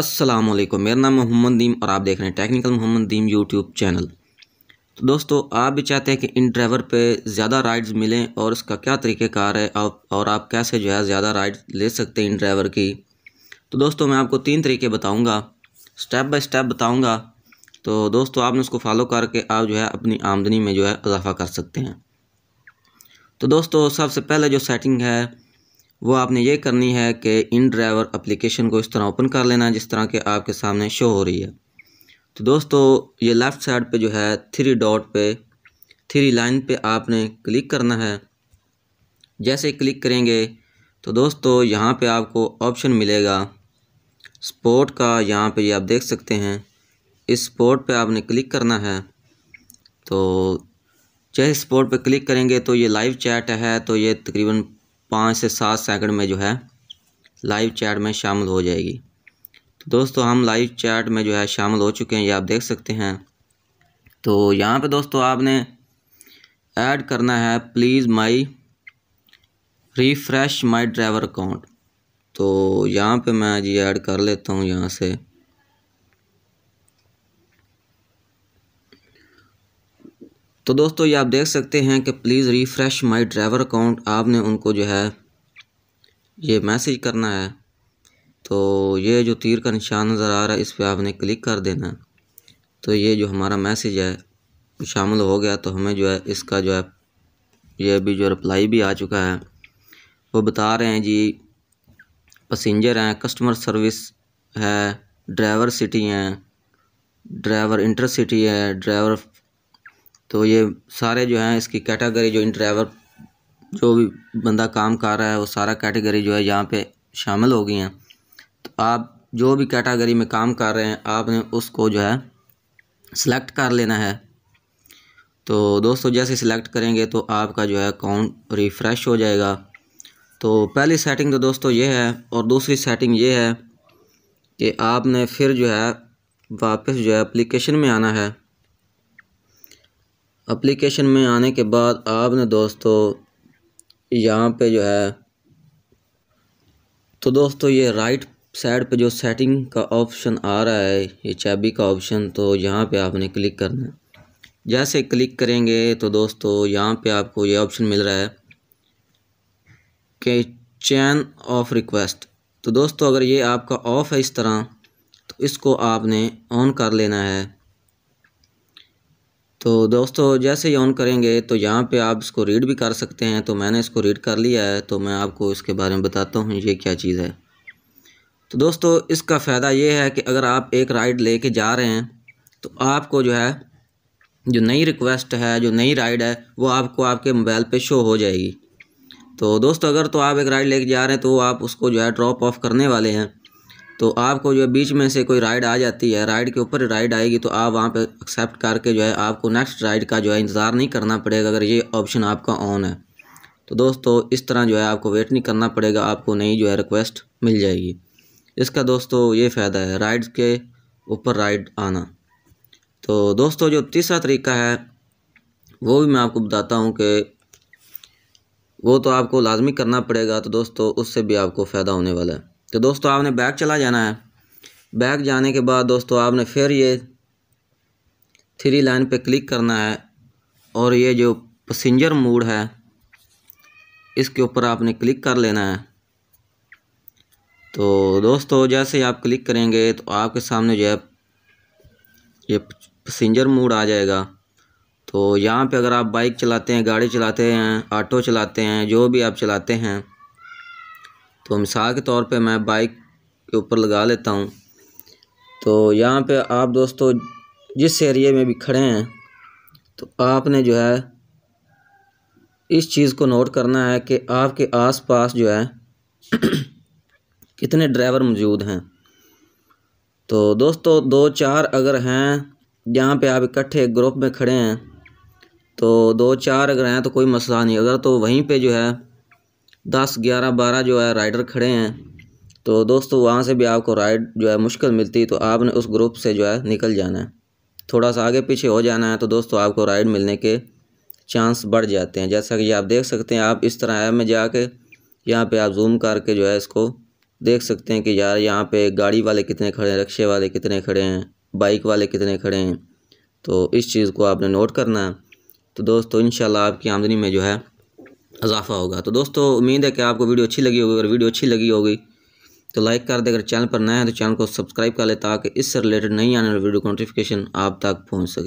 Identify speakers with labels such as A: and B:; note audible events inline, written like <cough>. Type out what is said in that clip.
A: अस्सलाम वालेकुम मेरा नाम मोहम्मद दीम और आप देख रहे हैं टेक्निकल मोहम्मद दीम यूट्यूब चैनल तो दोस्तों आप भी चाहते हैं कि इन ड्राइवर पे ज़्यादा राइड्स मिलें और इसका क्या तरीक़ेकार है आप और आप कैसे जो है ज़्यादा राइड ले सकते हैं इन ड्राइवर की तो दोस्तों मैं आपको तीन तरीके बताऊँगा स्टेप बाई स्टेप बताऊँगा तो दोस्तों आपने उसको फॉलो करके आप जो है अपनी आमदनी में जो है इजाफ़ा कर सकते हैं तो दोस्तों सबसे पहले जो सेटिंग है वो आपने ये करनी है कि इन ड्राइवर एप्लीकेशन को इस तरह ओपन कर लेना है जिस तरह के आपके सामने शो हो रही है तो दोस्तों ये लेफ़्ट साइड पे जो है थ्री डॉट पे थ्री लाइन पे आपने क्लिक करना है जैसे क्लिक करेंगे तो दोस्तों यहाँ पे आपको ऑप्शन मिलेगा स्पोर्ट का यहाँ पे ये यह आप देख सकते हैं इस स्पोर्ट पे आपने क्लिक करना है तो जैसे स्पोर्ट पे क्लिक करेंगे तो ये लाइव चैट है तो ये तकरीबन पाँच से सात सेकंड में जो है लाइव चैट में शामिल हो जाएगी तो दोस्तों हम लाइव चैट में जो है शामिल हो चुके हैं ये आप देख सकते हैं तो यहाँ पे दोस्तों आपने ऐड करना है please my refresh my driver account तो यहाँ पे मैं जी ऐड कर लेता हूँ यहाँ से तो दोस्तों ये आप देख सकते हैं कि please refresh my driver account आपने उनको जो है ये मैसेज करना है तो ये जो तीर का निशान नज़र आ रहा है इस पर आपने क्लिक कर देना है तो ये जो हमारा मैसेज है शामिल हो गया तो हमें जो है इसका जो है ये अभी जो रिप्लाई भी आ चुका है वो बता रहे हैं जी पसेंजर हैं कस्टमर सर्विस है ड्राइवर सिटी हैं ड्राइवर इंटरसिटी है ड्राइवर तो ये सारे जो हैं इसकी कैटेगरी जो इन ड्राइवर जो भी बंदा काम कर रहा है वो सारा कैटेगरी जो है यहाँ पे शामिल हो गई हैं तो आप जो भी कैटेगरी में काम कर रहे हैं आपने उसको जो है सिलेक्ट कर लेना है तो दोस्तों जैसे सिलेक्ट करेंगे तो आपका जो है अकाउंट रिफ़्रेश हो जाएगा तो पहली सेटिंग तो दोस्तों ये है और दूसरी सेटिंग ये है कि आपने फिर जो है वापस जो है एप्लीकेशन में आना है अप्लीकेशन में आने के बाद आपने दोस्तों यहाँ पे जो है तो दोस्तों ये राइट साइड पे जो सेटिंग का ऑप्शन आ रहा है ये चाबी का ऑप्शन तो यहाँ पे आपने क्लिक करना है जैसे क्लिक करेंगे तो दोस्तों यहाँ पे आपको ये ऑप्शन मिल रहा है कि चैन ऑफ रिक्वेस्ट तो दोस्तों अगर ये आपका ऑफ़ है इस तरह तो इसको आपने ऑन कर लेना है तो दोस्तों जैसे ही ऑन करेंगे तो यहाँ पे आप इसको रीड भी कर सकते हैं तो मैंने इसको रीड कर लिया है तो मैं आपको इसके बारे में बताता हूँ ये क्या चीज़ है तो दोस्तों इसका फ़ायदा ये है कि अगर आप एक राइड ले जा रहे हैं तो आपको जो है जो नई रिक्वेस्ट है जो नई राइड है वो आपको आपके मोबाइल पे शो हो जाएगी तो दोस्तों अगर तो आप एक राइड लेके जा रहे हैं तो आप उसको जो है ड्रॉप ऑफ करने वाले हैं तो आपको जो है बीच में से कोई राइड आ जाती है राइड के ऊपर राइड आएगी तो आप वहाँ पर एक्सेप्ट करके जो है आपको नेक्स्ट राइड का जो है इंतज़ार नहीं करना पड़ेगा अगर ये ऑप्शन आपका ऑन है तो दोस्तों इस तरह जो है आपको वेट नहीं करना पड़ेगा आपको नई जो है रिक्वेस्ट मिल जाएगी इसका दोस्तों ये फ़ायदा है राइड के ऊपर राइड आना तो दोस्तों जो तीसरा तरीका है वो भी मैं आपको बताता हूँ कि वो तो आपको लाजमी करना पड़ेगा तो दोस्तों उससे भी आपको फ़ायदा होने वाला है तो दोस्तों आपने बैग चला जाना है बैग जाने के बाद दोस्तों आपने फिर ये थ्री लाइन पे क्लिक करना है और ये जो पसेंजर मोड है इसके ऊपर आपने क्लिक कर लेना है तो दोस्तों जैसे ही आप क्लिक करेंगे तो आपके सामने जो है ये पसेंजर मोड आ जाएगा तो यहाँ पे अगर आप बाइक चलाते हैं गाड़ी चलाते हैं ऑटो चलाते हैं जो भी आप चलाते हैं तो मिसाल के तौर पे मैं बाइक के ऊपर लगा लेता हूँ तो यहाँ पे आप दोस्तों जिस एरिए में भी खड़े हैं तो आपने जो है इस चीज़ को नोट करना है कि आपके आसपास जो है <clears throat> कितने ड्राइवर मौजूद हैं तो दोस्तों दो चार अगर हैं जहाँ पे आप इकट्ठे ग्रुप में खड़े हैं तो दो चार अगर हैं तो कोई मसला नहीं अगर तो वहीं पे जो है दस ग्यारह बारह जो है राइडर खड़े हैं तो दोस्तों वहाँ से भी आपको राइड जो है मुश्किल मिलती है तो आपने उस ग्रुप से जो है निकल जाना है थोड़ा सा आगे पीछे हो जाना है तो दोस्तों आपको राइड मिलने के चांस बढ़ जाते हैं जैसा कि आप देख सकते हैं आप इस तरह ऐप में जाके यहाँ पे आप जूम करके जो है इसको देख सकते हैं कि यार यहाँ पे गाड़ी वाले कितने खड़े हैं रिक्शे वाले कितने खड़े हैं बाइक वाले कितने खड़े हैं तो इस चीज़ को आपने नोट करना है तो दोस्तों इन आपकी आमदनी में जो है इजाफा होगा तो दोस्तों उम्मीद है कि आपको वीडियो अच्छी लगी होगी अगर वीडियो अच्छी लगी होगी तो लाइक कर दे अगर चैनल पर नया है तो चैनल को सब्सक्राइब कर ले ताकि इससे रिलेटेड नई आने वाली वीडियो नोटिफिकेशन आप तक पहुँच सके